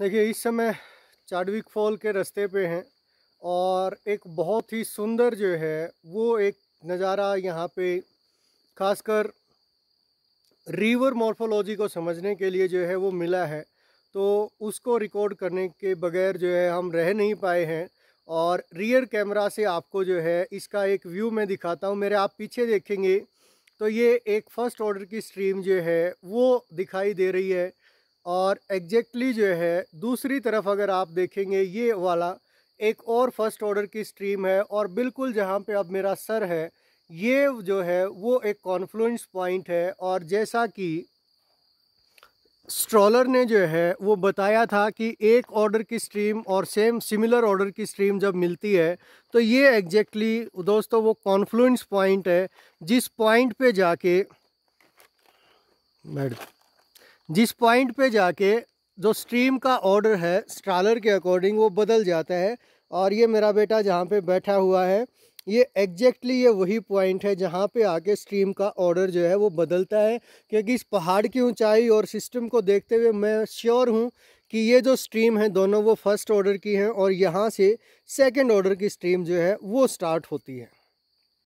देखिए इस समय चाडविक फॉल के रास्ते पे हैं और एक बहुत ही सुंदर जो है वो एक नज़ारा यहाँ पे खासकर रिवर मॉर्फोलॉजी को समझने के लिए जो है वो मिला है तो उसको रिकॉर्ड करने के बगैर जो है हम रह नहीं पाए हैं और रियर कैमरा से आपको जो है इसका एक व्यू मैं दिखाता हूँ मेरे आप पीछे देखेंगे तो ये एक फ़र्स्ट ऑर्डर की स्ट्रीम जो है वो दिखाई दे रही है और एग्जैक्टली जो है दूसरी तरफ अगर आप देखेंगे ये वाला एक और फर्स्ट ऑर्डर की स्ट्रीम है और बिल्कुल जहाँ पे अब मेरा सर है ये जो है वो एक कॉन्फ्लुएंस पॉइंट है और जैसा कि स्ट्रॉलर ने जो है वो बताया था कि एक ऑर्डर की स्ट्रीम और सेम सिमिलर ऑर्डर की स्ट्रीम जब मिलती है तो ये एग्जैक्टली exactly, दोस्तों वो कॉन्फ्लुएंस पॉइंट है जिस पॉइंट पे जाके मैडम जिस पॉइंट पे जाके जो स्ट्रीम का ऑर्डर है स्ट्रालर के अकॉर्डिंग वो बदल जाता है और ये मेरा बेटा जहाँ पे बैठा हुआ है ये एग्जैक्टली ये वही पॉइंट है जहाँ पे आके स्ट्रीम का ऑर्डर जो है वो बदलता है क्योंकि इस पहाड़ की ऊंचाई और सिस्टम को देखते हुए मैं श्योर हूँ कि ये जो स्ट्रीम है दोनों वो फर्स्ट ऑर्डर की हैं और यहाँ से सेकेंड ऑर्डर की स्ट्रीम जो है वो स्टार्ट होती है